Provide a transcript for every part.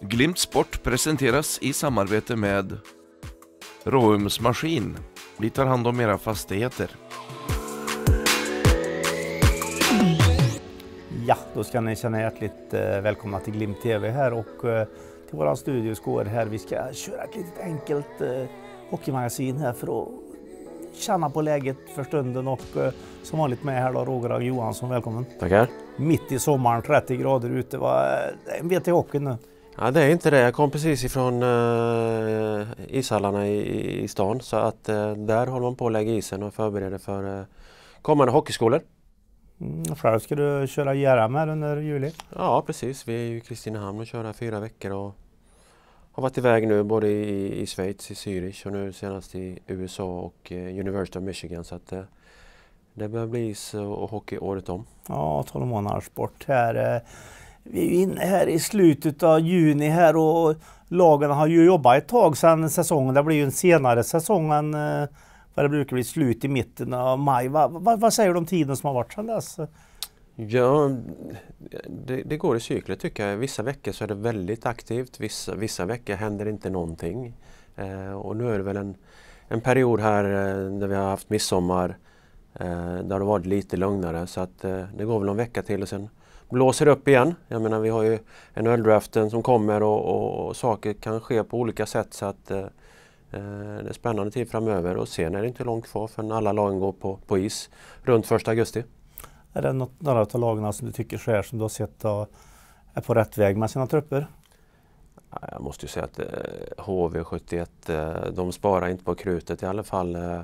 Glimt Sport presenteras i samarbete med Råums Maskin. Vi tar hand om era fastigheter. Ja, då ska ni känna hjärtligt eh, välkomna till Glimt TV här och eh, till våran studiosgård här. Vi ska köra ett litet enkelt eh, hockeymagasin här för att känna på läget för stunden och som vanligt med här då Roger och Johansson, välkommen. Tackar. Mitt i sommaren, 30 grader ute, vad, vet i hockeyn nu. Ja, det är inte det. Jag kom precis ifrån uh, ishallarna i, i stan så att uh, där håller man på att lägga isen och förbereder för uh, kommande hockeyskolor. Mm, själv ska du köra Järam här under juli? Ja precis, vi är i Kristinehamn och kör här fyra veckor och har varit iväg nu både i, i Schweiz, i Zürich och nu senast i USA och eh, University of Michigan. Så att, eh, det börjar bli is och hockey året om. Ja, 12 månaders sport här vi är inne här i slutet av juni här och lagen har ju jobbat ett tag sedan säsongen. Det blir ju en senare säsong än eh, vad det brukar bli slut i mitten av maj. Va, va, vad säger du om tiden som har varit sedan dess? Ja, det, det, går i cykler tycker jag. Vissa veckor så är det väldigt aktivt, vissa, vissa veckor händer inte någonting. Eh, och nu är det väl en, en period här eh, där vi har haft midsommar eh, där det varit lite lugnare så att eh, det går väl någon vecka till och sen blåser upp igen. Jag menar vi har ju NHL-draften som kommer och, och, och, saker kan ske på olika sätt så att eh, eh, det är spännande tid framöver och sen är det inte långt kvar förrän alla lagen går på, på is runt 1 augusti. Är det något, några av lagen som du tycker så här som du har sett och är på rätt väg med sina trupper? Jag måste ju säga att eh, HV71, eh, de sparar inte på krutet i alla fall. Eh,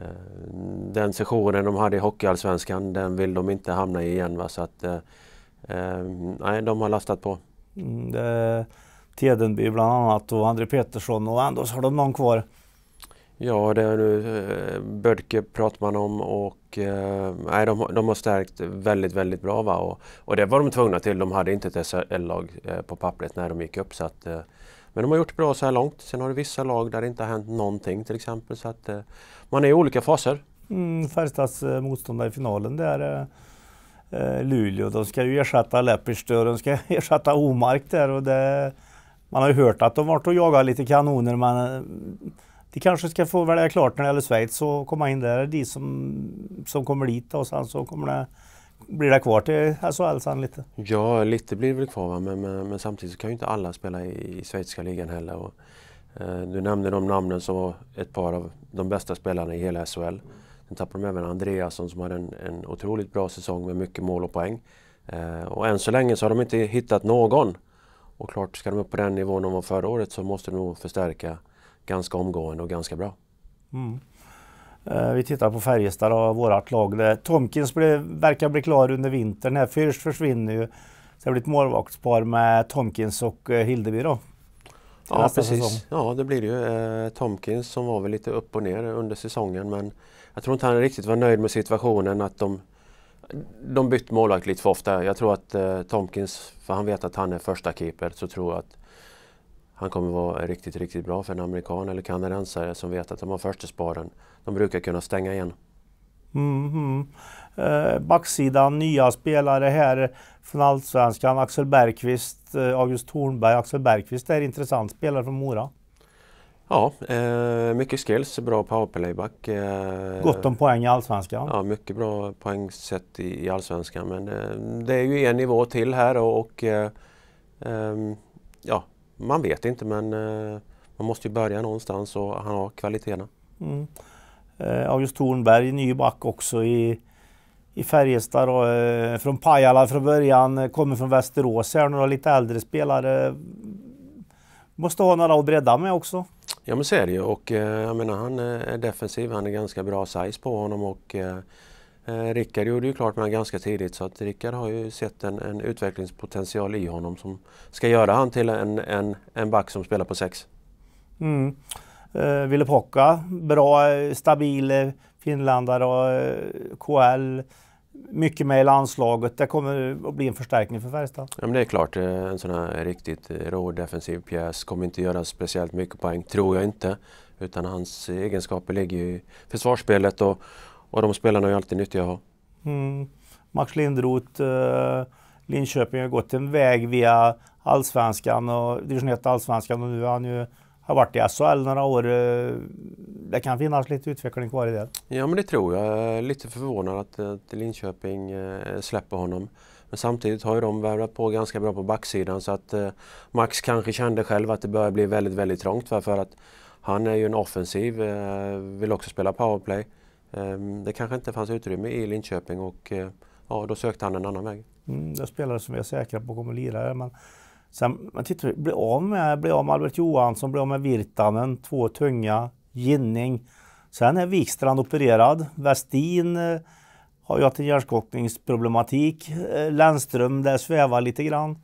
Eh, den sessionen de hade i Hockeyallsvenskan, den vill de inte hamna i igen. Va? Så att, eh, eh, nej, de har lastat på. Mm, Tedenby bland annat och André Petersson och ändå så har de någon kvar. Ja, det är nu Bödke pratar man om och eh, nej, de, de, har stärkt väldigt, väldigt bra. Va? Och, och det var de tvungna till. De hade inte ett SHL-lag på pappret när de gick upp. Så att, men de har gjort det bra så här långt. Sen har det vissa lag där det inte har hänt någonting till exempel. Så att, eh, man är i olika faser. Mm, Färjestads eh, motståndare i finalen det är eh, eh, Luleå. De ska ju ersätta Leppestö och de ska ersätta Omark där. Och det, man har ju hört att de varit och jagat lite kanoner men eh, de kanske ska få välja klart när det gäller Schweiz och komma in där. Det är de som, som kommer dit och sen så kommer det blir det kvar till SHL-sen alltså lite? Ja, lite blir det väl kvar va? Men, men, men, samtidigt så kan ju inte alla spela i, i svenska ligan heller. Och, eh, du nämnde de namnen som var ett par av de bästa spelarna i hela SHL. Sen tappade de även Andreasson som hade en, en otroligt bra säsong med mycket mål och poäng. Eh, och än så länge så har de inte hittat någon. Och klart, ska de upp på den nivån de var förra året så måste de nog förstärka ganska omgående och ganska bra. Mm. Eh, vi tittar på Färjestad och vårt lag. Tomkins blev, verkar bli klar under vintern. Här Fürst försvinner ju. Så det blir ett målvaktspar med Tomkins och eh, Hildeby då. Ja, precis. Säsong. Ja, det blir det ju. Eh, Tomkins som var väl lite upp och ner under säsongen men jag tror inte han riktigt var nöjd med situationen att de, de bytt målvakt lite för ofta. Jag tror att Tomkins, för han vet att han är första keeper, så tror jag att han kommer vara riktigt, riktigt bra för en amerikan eller kanadensare som vet att de har första sparen. De brukar kunna stänga igen. Mm -hmm. eh, backsidan, nya spelare här från Allsvenskan. Axel Bergqvist, eh, August Thornberg. Axel Bergqvist är en intressant spelare från Mora. Ja, eh, mycket skills, bra powerplayback. Eh, Gott om poäng i Allsvenskan. Ja, mycket bra poängsätt i, i Allsvenskan. Men eh, det är ju en nivå till här och, och eh, ehm, ja, man vet inte men eh, man måste ju börja någonstans och han har kvaliteterna. Mm. Eh, August Thornberg, ny back också i, i Färjestad då, eh, från Pajala från början, kommer från Västerås här, några lite äldre spelare. Måste ha några att bredda med också. Ja men så är det ju och jag menar han är defensiv, han är ganska bra size på honom och Eh, Rickard gjorde ju klart med honom ganska tidigt så att Rickard har ju sett en, en, utvecklingspotential i honom som ska göra han till en, en, en back som spelar på sex. Mm. Eh, Ville Pocka, bra, stabil eh, finländare och eh, KL mycket med i landslaget. Det kommer att bli en förstärkning för Färjestad. Ja, men det är klart, eh, en sån här riktigt rå defensiv pjäs kommer inte göra speciellt mycket poäng, tror jag inte. Utan hans egenskaper ligger ju i försvarsspelet och, och de spelarna är ju alltid nyttiga att ha. Mm. Max Lindroth, eh, Linköping har gått en väg via allsvenskan och division 1 allsvenskan och nu har han ju har varit i SHL några år. Eh, det kan finnas lite utveckling kvar i det. Ja men det tror jag. lite förvånad att, att Linköping eh, släpper honom. Men samtidigt har ju de värvat på ganska bra på backsidan så att eh, Max kanske kände själv att det börjar bli väldigt, väldigt trångt för, för att han är ju en offensiv, vill också spela powerplay. Ehm, det kanske inte fanns utrymme i Linköping och eh, ja, då sökte han en annan väg. Mm, det spelare som vi är säkra på kommer lira men sen, men tittar bli av med, bli av med Albert Johansson, blir av med Virtanen, två tunga, Ginning. Sen är Wikstrand opererad, Westin eh, har ju haft en hjärnskakningsproblematik, eh, Lennström där svävar lite grann.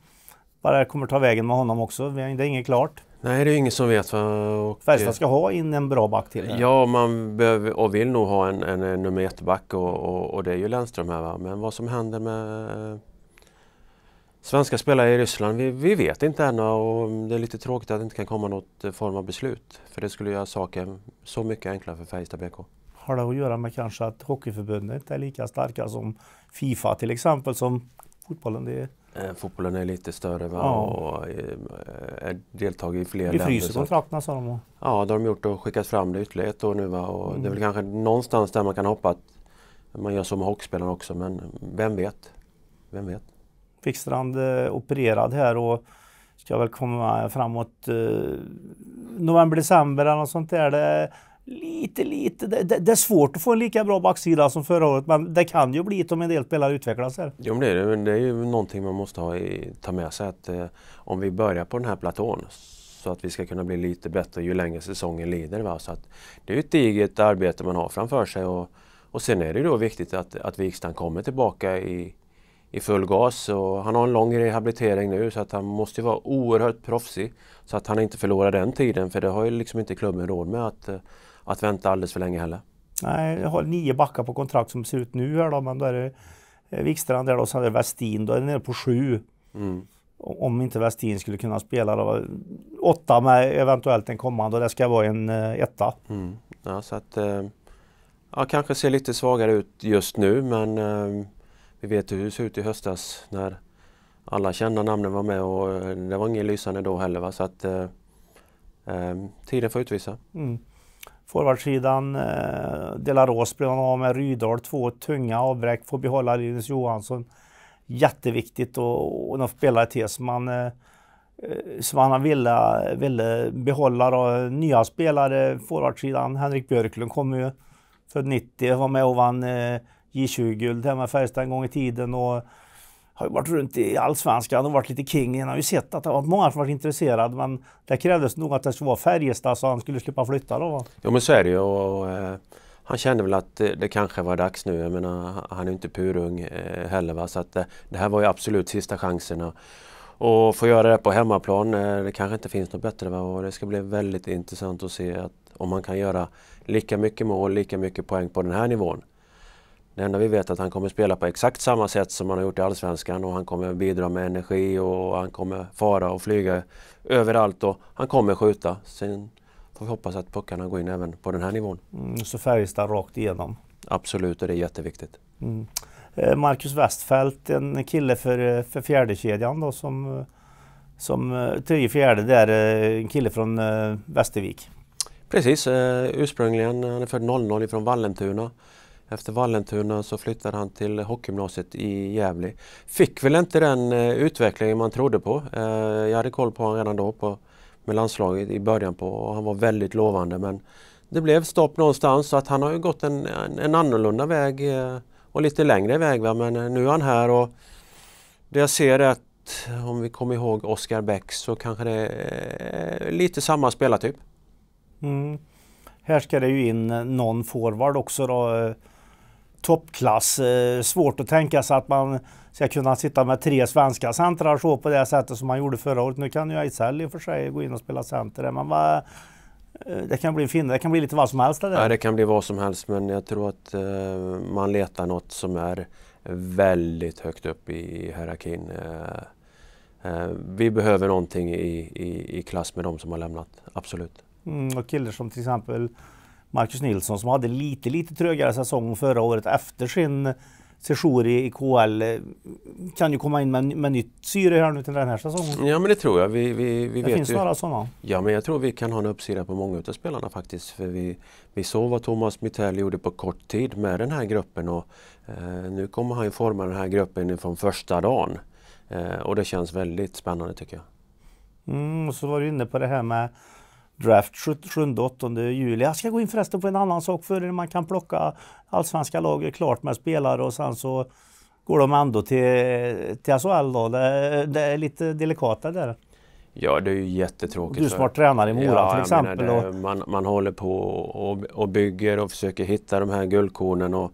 Bara det kommer ta vägen med honom också, det är inget klart. Nej, det är ingen som vet. Och, Färjestad eh, ska ha in en bra back till. Här. Ja, man behöver och vill nog ha en, en, en nummer ett-back och, och, och, det är ju Lennström här. Va? Men vad som händer med eh, svenska spelare i Ryssland, vi, vi vet inte ännu och det är lite tråkigt att det inte kan komma något eh, form av beslut. För det skulle göra saken så mycket enklare för Färjestad BK. Har det att göra med kanske att Hockeyförbundet är lika starka som Fifa till exempel, som fotbollen? Det är Eh, fotbollen är lite större va? Ja. och eh, är deltagare i fler länder. Det fryser kontrakten sa de. Ja, det har de gjort och skickat fram det ytterligare ett år nu. Va? Och mm. Det är mm. väl kanske någonstans där man kan hoppa att man gör så med hockeyspelarna också, men vem vet? Vem vet? Wikstrand eh, opererad här och ska väl komma framåt eh, november, december eller något sånt där. Det, lite, lite. Det, det, det, är svårt att få en lika bra backsida som förra året men det kan ju bli det om en del spelare utvecklas här. Jo men det är det. Det är ju någonting man måste ha i, ta med sig att eh, om vi börjar på den här platån så att vi ska kunna bli lite bättre ju längre säsongen lider. Va? Så att det är ett digert arbete man har framför sig och, och sen är det då viktigt att, att Wikstrand kommer tillbaka i, i full gas. Och han har en lång rehabilitering nu så att han måste vara oerhört proffsig så att han inte förlorar den tiden för det har ju liksom inte klubben råd med att eh, att vänta alldeles för länge heller. Nej, jag har nio backar på kontrakt som ser ut nu här då, men då är det eh, Wikstrand där då, sen är det Westin, då är det nere på sju. Mm. Om inte Westin skulle kunna spela då, åtta med eventuellt en kommande och det ska vara en eh, etta. Mm. Ja, så att, eh, ja, kanske ser lite svagare ut just nu men vi vet hur det såg ut i höstas när alla kända namnen var med och det var ingen lysande då heller. Va? Så att eh, tiden får utvisa. Mm. Forwardsidan, eh, Delaros blev han av med, Rydahl två tunga avbräck, får behålla Linus Johansson. Jätteviktigt och, och de spelare till som man eh, eh som han ville, ville behålla. Då. Nya spelare, forwardsidan, Henrik Björklund kom ju, född 90, var med och vann eh, J20-guld här med Färjestad en gång i tiden. Och, har ju varit runt i allsvenskan och varit lite king. Han har ju sett att det var många som varit intresserade men det krävdes nog att det skulle vara Färjestad så han skulle slippa flytta då va? Jo men så är det ju och, eh, han kände väl att eh, det kanske var dags nu. Jag menar han är ju inte purung eh, heller va så att eh, det här var ju absolut sista chansen. Och, och få göra det på hemmaplan, eh, det kanske inte finns något bättre. Va? Och det ska bli väldigt intressant att se att om man kan göra lika mycket mål, lika mycket poäng på den här nivån det enda vi vet är att han kommer spela på exakt samma sätt som han har gjort i Allsvenskan och han kommer bidra med energi och han kommer fara och flyga överallt och han kommer skjuta. Sen får vi hoppas att puckarna går in även på den här nivån. Mm, så Färjestad rakt igenom? Absolut, och det är jätteviktigt. Mm. Eh, Marcus Westfält, en kille för, eh, för fjärdekedjan då som, eh, som tredje fjärde, det är en kille från Västervik. Precis, ursprungligen, han är född 00 från Vallentuna. Efter Vallentuna så flyttade han till hockeygymnasiet i Gävle. Fick väl inte den eh, utvecklingen man trodde på. Eh, jag hade koll på honom redan då på, med landslaget i början på och han var väldigt lovande men det blev stopp någonstans så att han har ju gått en, en, en annorlunda väg eh, och lite längre väg va? men nu är han här och det jag ser är att om vi kommer ihåg Oscar Bäck så kanske det är lite samma spelartyp. Mm. Här ska det ju in någon forward också då toppklass. Eh, svårt att tänka sig att man ska kunna sitta med tre svenska centrar så på det sättet som man gjorde förra året. Nu kan ju Ejdsell i och för sig gå in och spela center. Men vad, eh, det kan bli fin, det kan bli lite vad som helst. Eller? Ja, det kan bli vad som helst men jag tror att eh, man letar något som är väldigt högt upp i hierarkin. Eh, eh, vi behöver någonting i, i, i klass med de som har lämnat, absolut. Mm, och killar som till exempel Marcus Nilsson som hade lite, lite trögare säsong förra året efter sin sejour i KL eh, kan ju komma in med, med nytt syre här nu till den här säsongen. Ja men det tror jag. Vi, vi, vi det vet finns ju. några sådana. Ja men jag tror vi kan ha en uppsida på många utav spelarna faktiskt. För vi, vi såg vad Thomas Mitell gjorde på kort tid med den här gruppen och eh, nu kommer han ju forma den här gruppen från första dagen. Eh, och det känns väldigt spännande tycker jag. Mm, och så var du inne på det här med draft 7-8 juli. Jag ska gå in förresten på en annan sak före man kan plocka allsvenska laget klart med spelare och sen så går de ändå till, till SHL då. Det, det är lite delikata där. Ja, det är ju jättetråkigt. Du som har tränare i Mora ja, till exempel. Menar, det, man, man håller på och, och bygger och försöker hitta de här guldkornen. Och,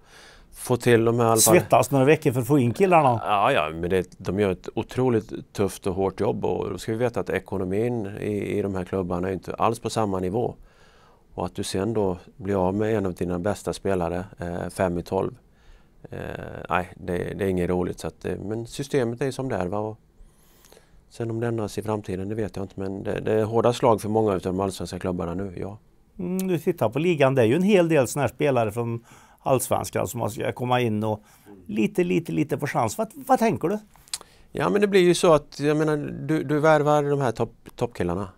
få till de här... Alpar. Svettas några veckor för att få in killarna? Ja, ja men det, de gör ett otroligt tufft och hårt jobb och då ska vi veta att ekonomin i, i de här klubbarna är inte alls på samma nivå. Och att du sen då blir av med en av dina bästa spelare, eh, fem i tolv. Eh, nej, det, det, är inget roligt. Så att, eh, men systemet är som det är. Va? sen om det ändras i framtiden, det vet jag inte. Men det, det är hårda slag för många av de allsvenska klubbarna nu, ja. Mm, du tittar på ligan, det är ju en hel del sådana här spelare från allsvenskan som man ska komma in och lite, lite, lite få chans. Vad, vad tänker du? Ja men det blir ju så att jag menar du, du värvar de här topp, toppkillarna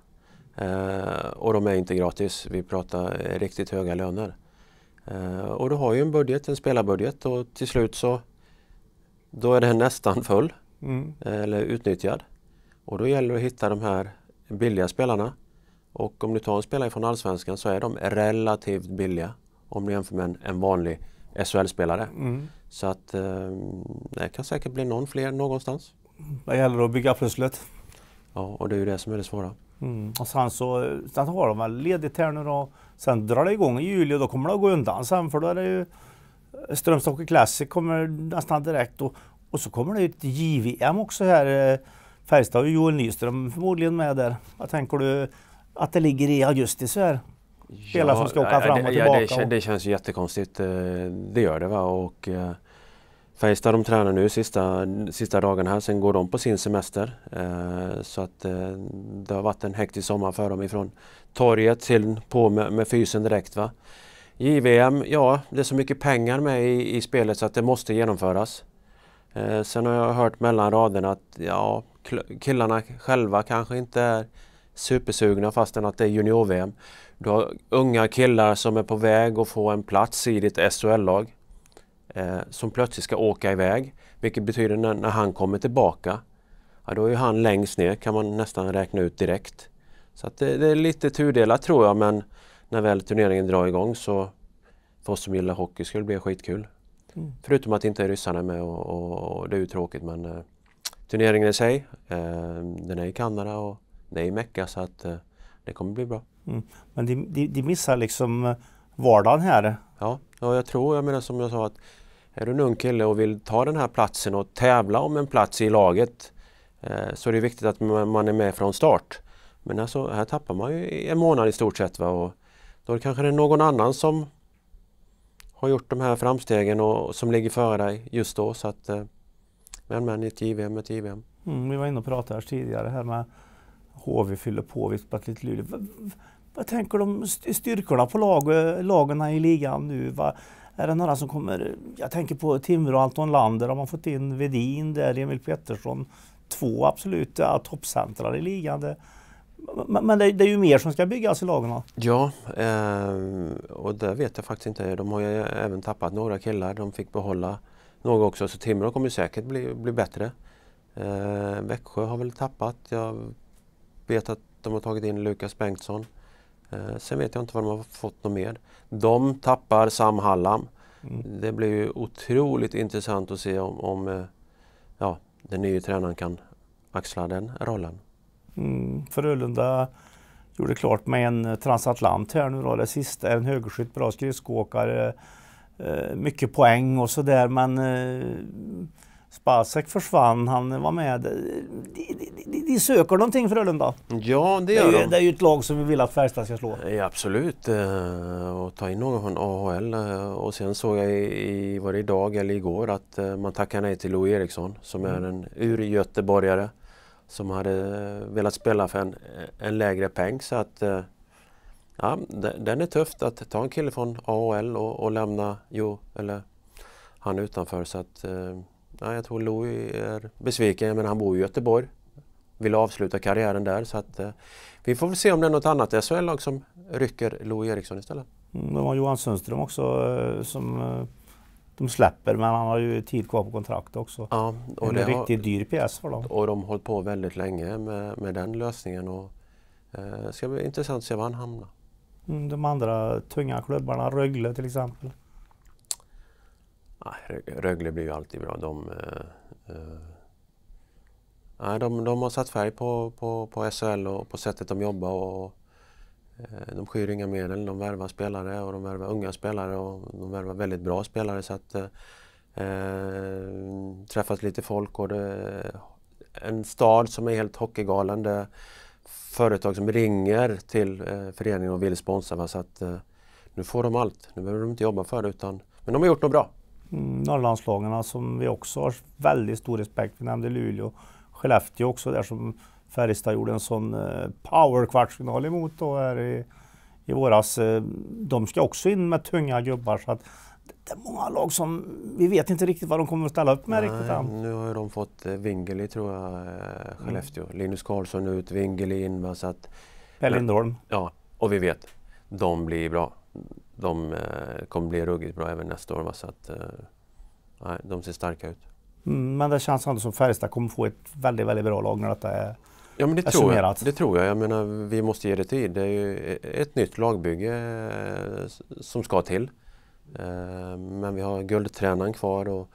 eh, och de är inte gratis. Vi pratar riktigt höga löner. Eh, och du har ju en budget, en spelarbudget och till slut så då är den nästan full mm. eller utnyttjad. Och då gäller det att hitta de här billiga spelarna. Och om du tar en spelare från Allsvenskan så är de relativt billiga om du jämför med en, en vanlig SHL-spelare. Mm. Så att eh, det kan säkert bli någon fler någonstans. Det gäller att bygga pusslet. Ja, och det är ju det som är det svåra. Mm. Och sen så sen har de väl ledigt här nu då. Sen drar det igång i juli och då kommer det att gå undan sen för då är det ju Strömstad Hockey Classic kommer nästan direkt och, och så kommer det ju ett JVM också här. Eh, Färjestad och Joel Nyström förmodligen med där. Vad tänker du att det ligger i augusti så här? spelare ja, som ska åka fram och tillbaka? Ja, det, det känns ju jättekonstigt. Eh, det gör det. Va? Och, eh, Färjestad de tränar nu sista, sista dagen här, sen går de på sin semester. Eh, så att eh, det har varit en hektisk sommar för dem ifrån torget till på med, med fysen direkt. Va? JVM, ja det är så mycket pengar med i, i spelet så att det måste genomföras. Eh, sen har jag hört mellan raderna att ja, killarna själva kanske inte är supersugna fastän att det är junior-VM. Du har unga killar som är på väg att få en plats i ditt SHL-lag eh, som plötsligt ska åka iväg. Vilket betyder när, när han kommer tillbaka, ja, då är han längst ner kan man nästan räkna ut direkt. Så att det, det är lite tudelat tror jag men när väl turneringen drar igång så för oss som gillar hockey skulle det bli skitkul. Mm. Förutom att inte ryssarna är med och, och, och det är ju tråkigt men eh, turneringen i sig, eh, den är i Kanada och det är i Mecka så att eh, det kommer bli bra. Mm. Men de, de, de, missar liksom eh, vardagen här. Ja, ja, jag tror, jag menar som jag sa att är du en ung kille och vill ta den här platsen och tävla om en plats i laget eh, så är det viktigt att man är med från start. Men alltså, här tappar man ju en månad i stort sett. Va? Och då är det kanske det är någon annan som har gjort de här framstegen och, som ligger före dig just då. Så att, eh, men men, ett JVM, ett JVM. Mm, vi var inne och pratade här tidigare här med HV fyller på Visby Luleå. Vad, vad tänker de styrkorna på lag, lagen i ligan nu? Va, är det några som kommer? Jag tänker på Timrå och Anton Lander. Har man fått in Vedin där, Emil Pettersson. Två absoluta toppcentrar i ligan. Det, men det, det, är ju mer som ska byggas i lagen Ja, eh, och det vet jag faktiskt inte. De har ju även tappat några killar. De fick behålla några också. Så Timrå kommer säkert bli, bli bättre. Eh, Växjö har väl tappat. Jag vet att de har tagit in Lukas Bengtsson. Eh, sen vet jag inte vad de har fått något mer. De tappar Sam Hallam. Mm. Det blir ju otroligt intressant att se om, om eh, ja, den nya tränaren kan axla den rollen. Mm, Frölunda gjorde klart med en transatlant här nu då, det sista. En högerskytt, bra skridskoåkare, eh, mycket poäng och sådär men eh, Spasek försvann, han var med. De, de, de söker någonting Frölunda. Ja, det gör det är, de. Det är ju ett lag som vi vill att Färjestad ska slå. Ja, absolut, eh, och ta in någon från AHL. Eh, och sen såg jag, i, var det idag eller igår, att eh, man tackar nej till Lou Eriksson som är mm. en urgöteborgare som hade velat spela för en, en lägre peng. Så att, ja, den är tufft att ta en kille från AHL och, och lämna jo, eller han utanför. Så att, Ja, jag tror Louis är besviken. Jag menar, han bor i Göteborg. Vill avsluta karriären där. Så att, eh, vi får väl se om det är något annat SHL-lag som rycker Louis Eriksson istället. Mm, det var Johan Sundström också eh, som eh, de släpper, men han har ju tid kvar på kontraktet också. Ja, och en det riktigt dyr pjäs för dem. Och de har hållit på väldigt länge med, med den lösningen. Och, eh, ska bli intressant att se var han hamnar. Mm, de andra tunga klubbarna, Rögle till exempel. Ah, Rögle blir ju alltid bra. De, eh, eh, de, de har satt färg på, på, på SHL och på sättet de jobbar. Och, eh, de skyr inga medel. De värvar spelare och de värvar unga spelare och de värvar väldigt bra spelare. Så att, eh, eh träffat lite folk och det, en stad som är helt hockeygalen. Det företag som ringer till eh, föreningen och vill sponsra. Va? Så att, eh, nu får de allt. Nu behöver de inte jobba för det. Utan, men de har gjort något bra. Mm, Norrlandslagarna som vi också har väldigt stor respekt för. Vi nämnde Luleå, Skellefteå också där som Färjestad gjorde en sån eh, powerkvartsfinal emot då här i, i våras. Eh, de ska också in med tunga gubbar så att det är många lag som vi vet inte riktigt vad de kommer att ställa upp med Nej, riktigt än. Nu har de fått Vingeli eh, tror jag, mm. Skellefteå. Mm. Linus Karlsson ut, Vingeli in. Så per Lindholm. Ja, och vi vet, de blir bra de eh, kommer bli ruggigt bra även nästa år. Va? Så att, eh, nej, de ser starka ut. Mm, men det känns ändå som Färjestad kommer få ett väldigt, väldigt bra lag när detta är Ja men det tror, jag. det tror jag. Jag menar, vi måste ge det tid. Det är ju e-, ett nytt lagbygge eh, som ska till. Men vi har guldtränaren kvar och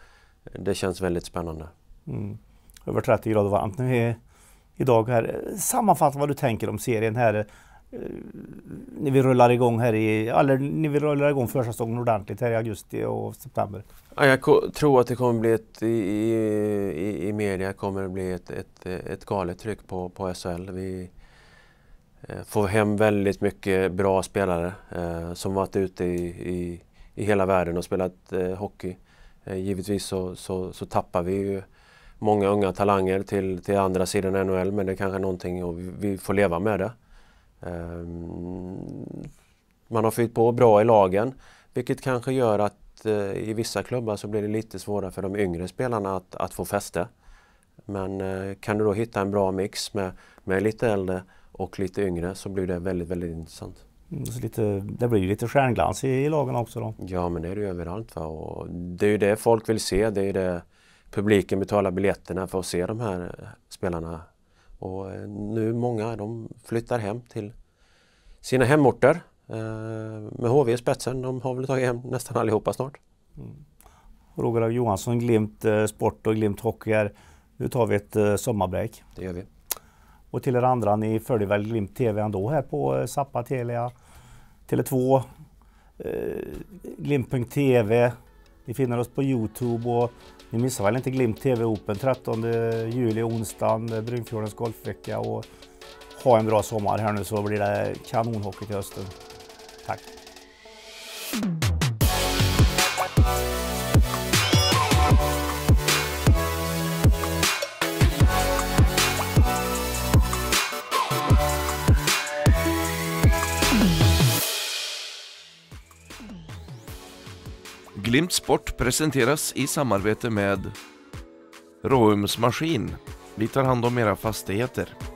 det känns väldigt spännande. Mm. Över 30 grader varmt nu idag. Här. Sammanfatta vad du tänker om serien här. Eh, när vi rullar igång här i, eller när vi rullar igång försäsongen ordentligt här i augusti och september? Ja, jag tror att det kommer bli ett, i, i, i media kommer det bli ett, ett, ett galet tryck på, på SHL. Vi eh, får hem väldigt mycket bra spelare eh, som varit ute i, i, i, hela världen och spelat eh, hockey. Eh, givetvis så, så, så, tappar vi ju många unga talanger till, till andra sidan NHL men det är kanske någonting och vi, vi får leva med det. Ehm, man har fyllt på bra i lagen vilket kanske gör att eh, i vissa klubbar så blir det lite svårare för de yngre spelarna att, att få fäste. Men eh, kan du då hitta en bra mix med, med lite äldre och lite yngre så blir det väldigt, väldigt intressant. Mm, så lite, det blir ju lite stjärnglans i, i lagen också då? Ja men det är det ju överallt. Va? Och det är ju det folk vill se. Det är ju det publiken betalar biljetterna för att se de här eh, spelarna och eh, nu många de flyttar hem till sina hemorter. Eh, med HV i spetsen, de har väl tagit hem nästan allihopa snart. Mm. Roger och Johansson, Glimt eh, Sport och Glimt Hockey här. Nu tar vi ett sommarbreak. Det gör vi. Och till er andra, ni följer väl Glimt TV ändå här på Zappa, Telia, Tele2, Glimt.tv. Ni finner oss på Youtube och ni missar väl inte Glimt TV Open 13 juli, onsdagen, eh, Brynfjordens golfvecka och ha en bra sommar här nu så blir det kanonhockey till hösten. Tack! Glimt Sport presenteras i samarbete med Råumsmaskin. Vi tar hand om era fastigheter.